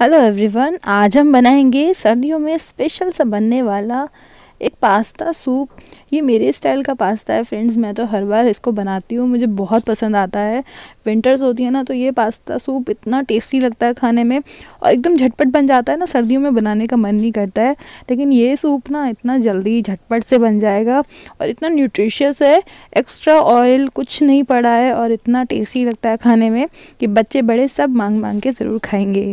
hello everyone आज हम बनाएंगे सर्दियों में स्पेशल सा बनने वाला एक पास्ता सूप ये मेरे स्टाइल का पास्ता है फ्रेंड्स मैं तो हर बार इसको बनाती हूँ मुझे बहुत पसंद आता है विंटर्स होती है ना तो ये पास्ता सूप इतना टेस्टी लगता है खाने में और एकदम झटपट बन जाता है ना सर्दियों में बनाने का मन नहीं करता है लेकिन ये सूप ना इतना जल्दी झटपट से बन जाएगा और इतना न्यूट्रिशियस है एक्स्ट्रा ऑयल कुछ नहीं पड़ा है और इतना टेस्टी लगता है खाने में कि बच्चे बड़े सब मांग मांग के ज़रूर खाएँगे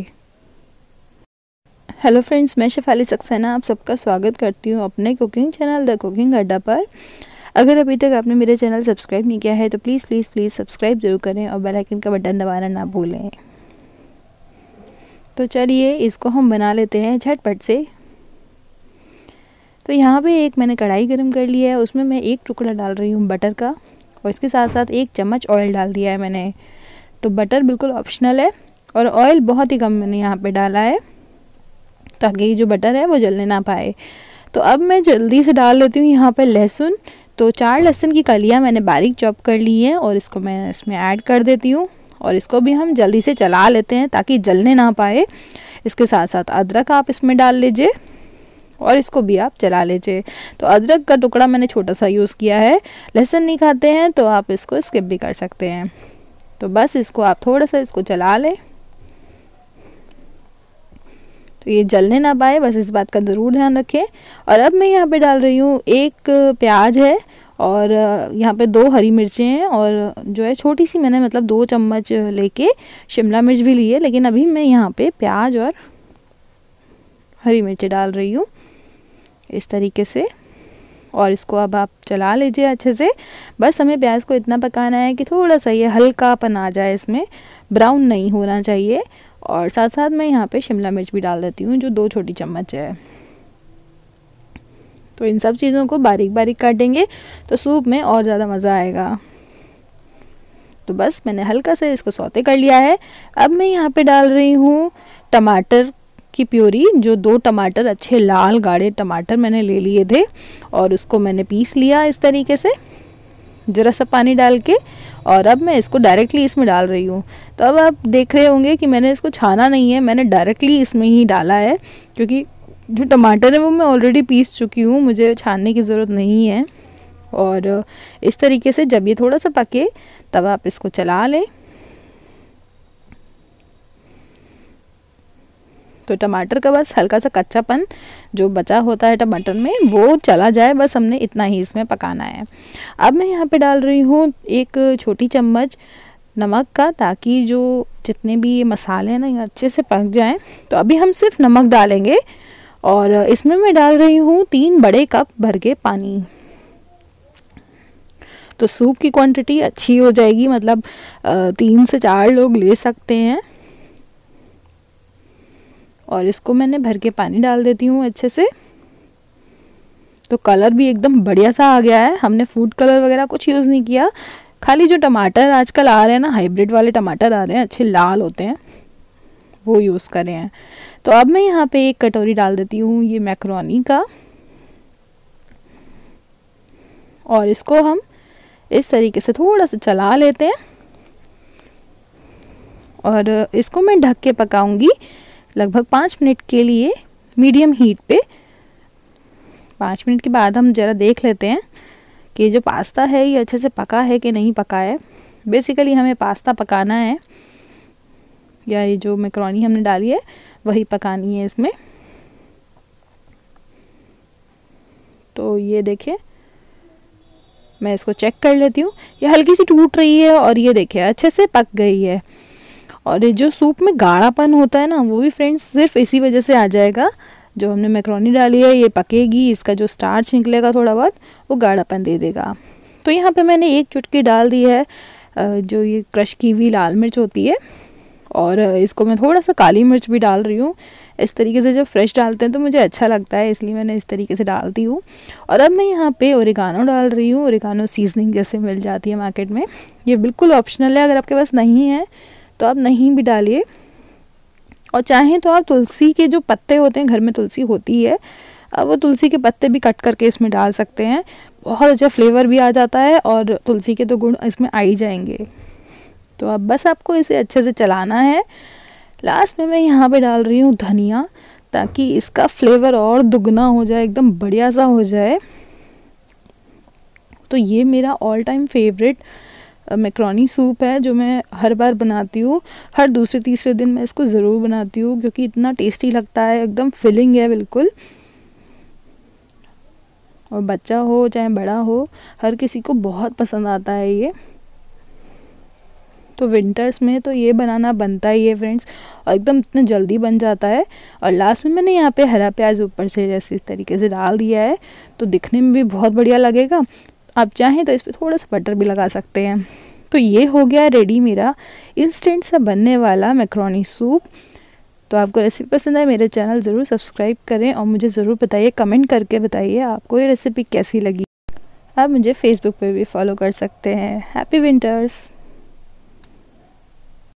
हेलो फ्रेंड्स मैं शेफाली सक्सेना आप सबका स्वागत करती हूँ अपने कुकिंग चैनल द कुकिंग अड्डा पर अगर अभी तक आपने मेरे चैनल सब्सक्राइब नहीं किया है तो प्लीज़ प्लीज़ प्लीज़ सब्सक्राइब ज़रूर करें और बेल आइकन का बटन दबाना ना भूलें तो चलिए इसको हम बना लेते हैं झटपट से तो यहाँ पे एक मैंने कढ़ाई गर्म कर ली है उसमें मैं एक टुकड़ा डाल रही हूँ बटर का और इसके साथ साथ एक चम्मच ऑयल डाल दिया है मैंने तो बटर बिल्कुल ऑप्शनल है और ऑयल बहुत ही कम मैंने यहाँ पर डाला है ताकि जो बटर है वो जलने ना पाए तो अब मैं जल्दी से डाल लेती हूँ यहाँ पर लहसुन तो चार लहसुन की कलियाँ मैंने बारीक चॉप कर ली हैं और इसको मैं इसमें ऐड कर देती हूँ और इसको भी हम जल्दी से चला लेते हैं ताकि जलने ना पाए इसके साथ साथ अदरक आप इसमें डाल लीजिए और इसको भी आप चला लीजिए तो अदरक का टुकड़ा मैंने छोटा सा यूज़ किया है लहसुन नहीं खाते हैं तो आप इसको स्किप भी कर सकते हैं तो बस इसको आप थोड़ा सा इसको चला लें तो ये जलने ना पाए बस इस बात का ज़रूर ध्यान रखें और अब मैं यहाँ पे डाल रही हूँ एक प्याज है और यहाँ पे दो हरी मिर्चें हैं और जो है छोटी सी मैंने मतलब दो चम्मच लेके शिमला मिर्च भी ली है लेकिन अभी मैं यहाँ पे प्याज और हरी मिर्चें डाल रही हूँ इस तरीके से और इसको अब आप चला लीजिए अच्छे से बस हमें प्याज को इतना पकाना है कि थोड़ा सा ये हल्कापन आ जाए इसमें ब्राउन नहीं होना चाहिए और साथ साथ मैं यहाँ पे शिमला मिर्च भी डाल देती हूँ जो दो छोटी चम्मच है तो इन सब चीज़ों को बारीक बारीक काटेंगे तो सूप में और ज़्यादा मज़ा आएगा तो बस मैंने हल्का सा इसको सौते कर लिया है अब मैं यहाँ पे डाल रही हूँ टमाटर की प्योरी जो दो टमाटर अच्छे लाल गाढ़े टमाटर मैंने ले लिए थे और उसको मैंने पीस लिया इस तरीके से ज़रा सा पानी डाल के और अब मैं इसको डायरेक्टली इसमें डाल रही हूँ तो अब आप देख रहे होंगे कि मैंने इसको छाना नहीं है मैंने डायरेक्टली इसमें ही डाला है क्योंकि जो टमाटर है वो मैं ऑलरेडी पीस चुकी हूँ मुझे छानने की ज़रूरत नहीं है और इस तरीके से जब ये थोड़ा सा पके तब आप इसको चला लें तो टमाटर का बस हल्का सा कच्चापन जो बचा होता है टमाटर में वो चला जाए बस हमने इतना ही इसमें पकाना है अब मैं यहाँ पे डाल रही हूँ एक छोटी चम्मच नमक का ताकि जो जितने भी ये मसाले हैं ना अच्छे से पक जाएं तो अभी हम सिर्फ नमक डालेंगे और इसमें मैं डाल रही हूँ तीन बड़े कप भर के पानी तो सूप की क्वांटिटी अच्छी हो जाएगी मतलब तीन से चार लोग ले सकते हैं और इसको मैंने भर के पानी डाल देती हूँ अच्छे से तो कलर भी एकदम बढ़िया सा आ गया है हमने फूड कलर वगैरह कुछ यूज़ नहीं किया खाली जो टमाटर आजकल आ रहे हैं ना हाइब्रिड वाले टमाटर आ रहे हैं अच्छे लाल होते हैं वो यूज़ करें हैं तो अब मैं यहाँ पे एक कटोरी डाल देती हूँ ये मैक्रोनी का और इसको हम इस तरीके से थोड़ा सा चला लेते हैं और इसको मैं ढक के पकाऊंगी लगभग पाँच मिनट के लिए मीडियम हीट पे पाँच मिनट के बाद हम ज़रा देख लेते हैं कि जो पास्ता है ये अच्छे से पका है कि नहीं पका है बेसिकली हमें पास्ता पकाना है या ये जो मेकरोनी हमने डाली है वही पकानी है इसमें तो ये देखें मैं इसको चेक कर लेती हूँ ये हल्की सी टूट रही है और ये देखिए अच्छे से पक गई है और ये जो सूप में गाढ़ापन होता है ना वो भी फ्रेंड्स सिर्फ इसी वजह से आ जाएगा जो हमने मैक्रोनी डाली है ये पकेगी इसका जो स्टार्च निकलेगा थोड़ा बहुत वो गाढ़ापन दे देगा तो यहाँ पे मैंने एक चुटकी डाल दी है जो ये क्रश की हुई लाल मिर्च होती है और इसको मैं थोड़ा सा काली मिर्च भी डाल रही हूँ इस तरीके से जब फ्रेश डालते हैं तो मुझे अच्छा लगता है इसलिए मैंने इस तरीके से डालती हूँ और अब मैं यहाँ पे ओरिगानो डाल रही हूँ ओरिगानो सीजनिंग जैसे मिल जाती है मार्केट में ये बिल्कुल ऑप्शनल है अगर आपके पास नहीं है तो आप नहीं भी डालिए और चाहें तो आप तुलसी के जो पत्ते होते हैं घर में तुलसी होती है अब वो तुलसी के पत्ते भी कट करके इसमें डाल सकते हैं बहुत अच्छा फ्लेवर भी आ जाता है और तुलसी के तो गुण इसमें आ ही जाएंगे तो अब बस आपको इसे अच्छे से चलाना है लास्ट में मैं यहाँ पे डाल रही हूँ धनिया ताकि इसका फ्लेवर और दुगना हो जाए एकदम बढ़िया सा हो जाए तो ये मेरा all time favourite macaroni soup है जो मैं हर बार बनाती हूँ हर दूसरे तीसरे दिन मैं इसको ज़रूर बनाती हूँ क्योंकि इतना टेस्टी लगता है एकदम फिलिंग है बिल्कुल और बच्चा हो चाहे बड़ा हो हर किसी को बहुत पसंद आता है ये तो विंटर्स में तो ये बनाना बनता ही है फ्रेंड्स और एकदम इतना जल्दी बन जाता है और लास्ट में मैंने यहाँ पे हरा प्याज ऊपर से जैसे इस तरीके से डाल दिया है तो दिखने में भी बहुत बढ़िया लगेगा आप चाहें तो इस पर थोड़ा सा बटर भी लगा सकते हैं तो ये हो गया रेडी मेरा इंस्टेंट सा बनने वाला मैक्रोनी सूप तो आपको रेसिपी पसंद आए मेरे चैनल ज़रूर सब्सक्राइब करें और मुझे ज़रूर बताइए कमेंट करके बताइए आपको ये रेसिपी कैसी लगी आप मुझे फेसबुक पर भी फॉलो कर सकते हैं हैप्पी विंटर्स